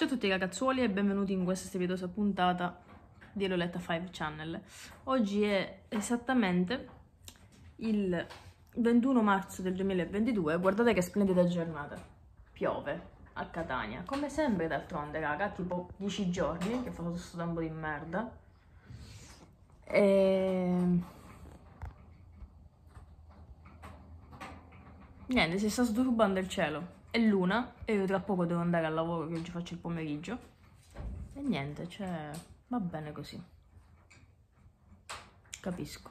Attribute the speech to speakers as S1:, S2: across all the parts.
S1: Ciao a tutti ragazzuoli e benvenuti in questa strepitosa puntata di Loletta 5 Channel. Oggi è esattamente il 21 marzo del 2022, guardate che splendida giornata, piove a Catania, come sempre d'altronde raga, tipo 10 giorni che fa questo tempo di merda. E... Ehm. Niente, si sta sdurbando il cielo è l'una e io tra poco devo andare al lavoro che oggi faccio il pomeriggio. E niente, cioè, va bene così. Capisco.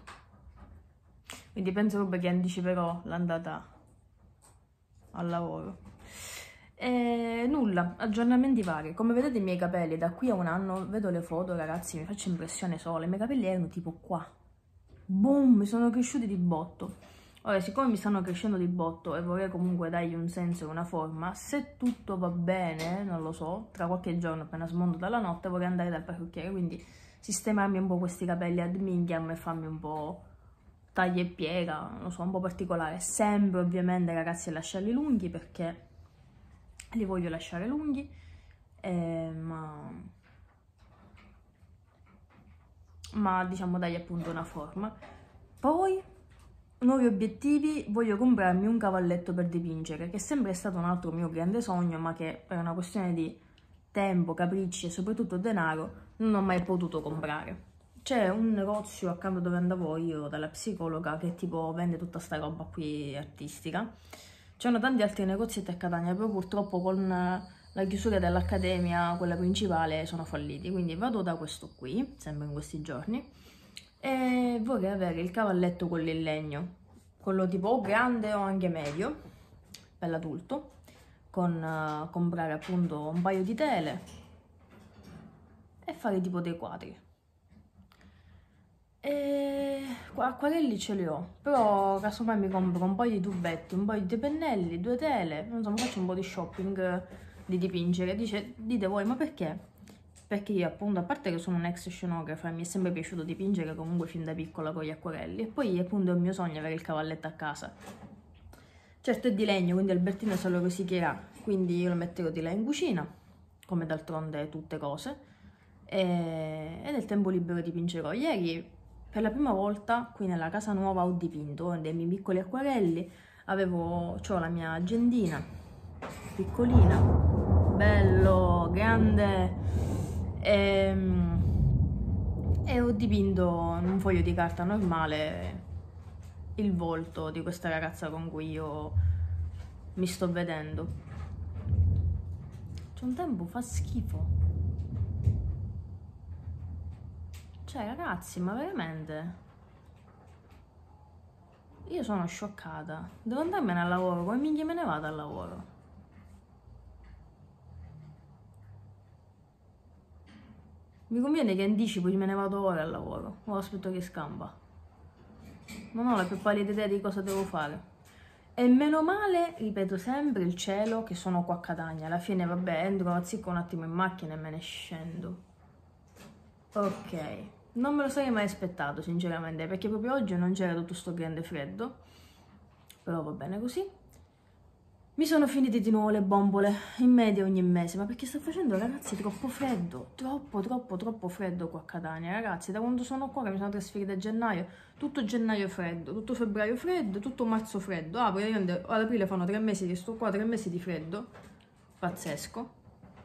S1: Quindi penso proprio che anticiperò l'andata al lavoro. E nulla, aggiornamenti vari. Come vedete i miei capelli, da qui a un anno vedo le foto, ragazzi, mi faccio impressione sola. I miei capelli erano tipo qua. Boom, mi sono cresciuti di botto. Ora, siccome mi stanno crescendo di botto e vorrei comunque dargli un senso e una forma, se tutto va bene, non lo so, tra qualche giorno appena smondo dalla notte vorrei andare dal parrucchiere, quindi sistemarmi un po' questi capelli ad minchiam e farmi un po' taglia e piega, non lo so, un po' particolare. Sempre ovviamente ragazzi lasciarli lunghi perché li voglio lasciare lunghi, eh, ma... Ma diciamo dagli appunto una forma. Poi nuovi obiettivi, voglio comprarmi un cavalletto per dipingere, che è stato un altro mio grande sogno, ma che per una questione di tempo, capricci e soprattutto denaro non ho mai potuto comprare. C'è un negozio accanto dove andavo io dalla psicologa che tipo vende tutta sta roba qui artistica. C'erano tanti altri negozietti a Catania, però purtroppo con la chiusura dell'accademia, quella principale, sono falliti. Quindi vado da questo qui, sempre in questi giorni e vorrei avere il cavalletto con il legno, quello tipo o grande o anche medio, per l'adulto, con uh, comprare appunto un paio di tele e fare tipo dei quadri. E acquarelli ce li ho, però casomai mi compro un paio di tubetti, un paio di pennelli, due tele, insomma faccio un po' di shopping di dipingere. Dice, dite voi, ma perché? perché io appunto, a parte che sono un'ex scenografa, mi è sempre piaciuto dipingere comunque fin da piccola con gli acquarelli e poi appunto è un mio sogno avere il cavalletto a casa. Certo è di legno, quindi Albertino se lo rosicherà, quindi io lo metterò di là in cucina, come d'altronde tutte cose, e, e nel tempo libero dipingerò. Ieri per la prima volta qui nella casa nuova ho dipinto dei miei piccoli acquarelli avevo, ho la mia agendina piccolina, bello, grande e, ehm, e ho dipinto in un foglio di carta normale il volto di questa ragazza con cui io mi sto vedendo. C'è un tempo, fa schifo. Cioè, ragazzi, ma veramente? Io sono scioccata. Devo andarmene al lavoro. Come minchia me ne vado al lavoro? Mi conviene che anticipo, me ne vado ora al lavoro, o aspetto che scamba. Non ho la più pallida idea di cosa devo fare. E meno male, ripeto sempre, il cielo che sono qua a Catania. Alla fine, vabbè, entro, zicco un attimo in macchina e me ne scendo. Ok, non me lo sarei mai aspettato, sinceramente, perché proprio oggi non c'era tutto sto grande freddo. Però va bene così. Mi sono finite di nuovo le bombole, in media ogni mese, ma perché sta facendo ragazzi troppo freddo, troppo troppo troppo freddo qua a Catania, ragazzi, da quando sono qua che mi sono trasferita a gennaio, tutto gennaio freddo, tutto febbraio freddo, tutto marzo freddo, ah praticamente ad aprile fanno tre mesi che sto qua, tre mesi di freddo, pazzesco,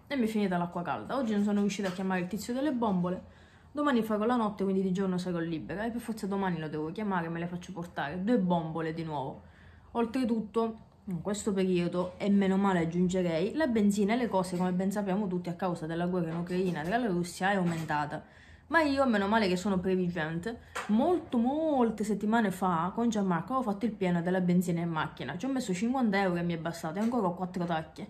S1: e mi è finita l'acqua calda, oggi non sono riuscita a chiamare il tizio delle bombole, domani farò la notte quindi di giorno sarò libera e per forza domani lo devo chiamare, me le faccio portare, due bombole di nuovo, oltretutto in questo periodo, e meno male aggiungerei, la benzina e le cose, come ben sappiamo tutti, a causa della guerra in Ucraina tra la Russia è aumentata. Ma io, meno male che sono previgente, molto, molte settimane fa con Gianmarco avevo fatto il pieno della benzina in macchina. Ci ho messo 50 euro e mi è bastato, e ancora ho 4 tacche.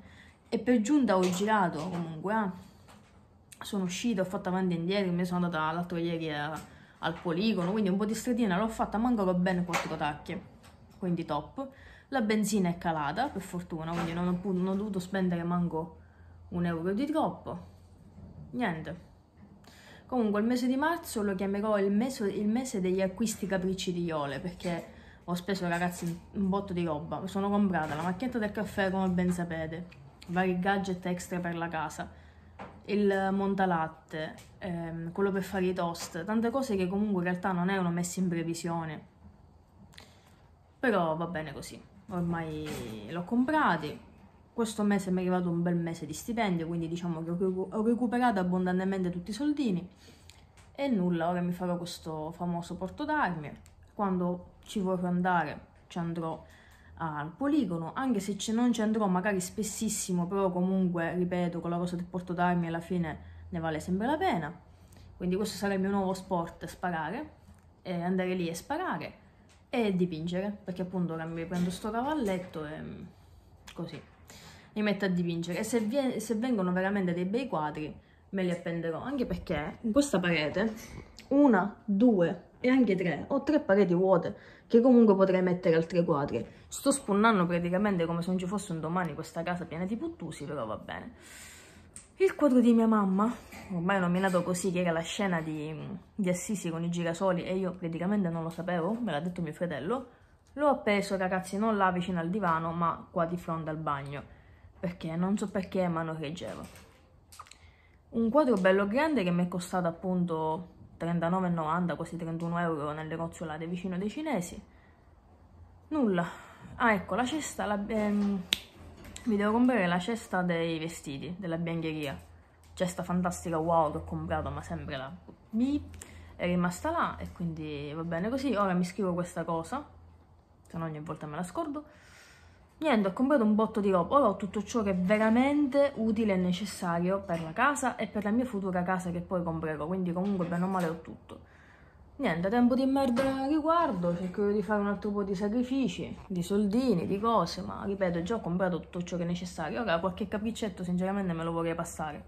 S1: E per giunta ho girato comunque. Ah. Sono uscita, ho fatto avanti e indietro, mi sono andata l'altro ieri a, eh, al poligono, quindi un po' di stradina l'ho fatta, ma mancano ben 4 tacche quindi top. La benzina è calata, per fortuna, quindi non ho, non ho dovuto spendere manco un euro di troppo. Niente. Comunque il mese di marzo lo chiamerò il mese, il mese degli acquisti capricci di Iole, perché ho speso ragazzi un botto di roba. Mi Sono comprata la macchietta del caffè, come ben sapete, vari gadget extra per la casa, il montalatte, ehm, quello per fare i toast, tante cose che comunque in realtà non erano messe in previsione però va bene così, ormai l'ho comprati. Questo mese mi è arrivato un bel mese di stipendio, quindi diciamo che ho recuperato abbondantemente tutti i soldini. E nulla, ora mi farò questo famoso porto d'armi. Quando ci vorrò andare ci andrò al poligono, anche se non ci andrò magari spessissimo, però comunque, ripeto, con la cosa del porto d'armi alla fine ne vale sempre la pena. Quindi questo sarà il mio nuovo sport, sparare, e andare lì e sparare e dipingere, perché appunto mi prendo sto cavalletto e mm, così mi metto a dipingere e se, viene, se vengono veramente dei bei quadri me li appenderò, anche perché in questa parete una, due e anche tre, ho tre pareti vuote che comunque potrei mettere altri quadri. Sto spunnando praticamente come se non ci fosse un domani questa casa piena di puttusi, però va bene. Il quadro di mia mamma, ormai nominato così, che era la scena di, di Assisi con i girasoli e io praticamente non lo sapevo, me l'ha detto mio fratello, l'ho appeso ragazzi non là vicino al divano ma qua di fronte al bagno, perché non so perché ma non reggevo. Un quadro bello grande che mi è costato appunto 39,90, quasi 31 euro nel negozio là di vicino dei cinesi. Nulla. Ah ecco, la cesta, la, ehm, mi devo comprare la cesta dei vestiti della biancheria cesta fantastica wow che ho comprato ma sempre la B è rimasta là e quindi va bene così ora mi scrivo questa cosa se no ogni volta me la scordo niente ho comprato un botto di roba ora ho tutto ciò che è veramente utile e necessario per la casa e per la mia futura casa che poi comprerò quindi comunque bene o male ho tutto Niente, tempo di merda riguardo, cerco di fare un altro po' di sacrifici, di soldini, di cose, ma ripeto, già ho comprato tutto ciò che è necessario. Ora qualche capriccetto sinceramente me lo vorrei passare,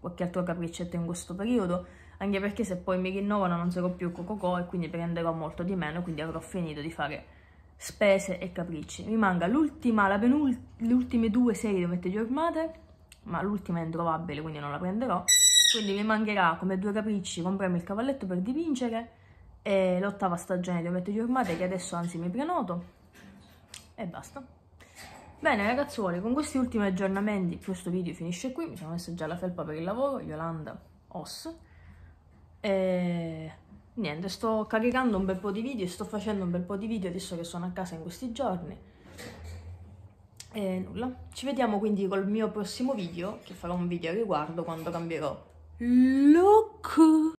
S1: qualche altro capriccetto in questo periodo, anche perché se poi mi rinnovano non sarò più cococò e quindi prenderò molto di meno, quindi avrò finito di fare spese e capricci. Mi manca l'ultima, la penultima, le ultime due serie dove mette giornate, ma l'ultima è introvabile, quindi non la prenderò quindi mi mancherà come due capricci comprarmi il cavalletto per dipingere e l'ottava stagione di Ometto di Ormate che adesso anzi mi prenoto e basta bene ragazzuoli con questi ultimi aggiornamenti questo video finisce qui mi sono messa già la felpa per il lavoro Yolanda Os e niente sto caricando un bel po' di video sto facendo un bel po' di video adesso che sono a casa in questi giorni e nulla, ci vediamo quindi col mio prossimo video, che farò un video a riguardo quando cambierò Look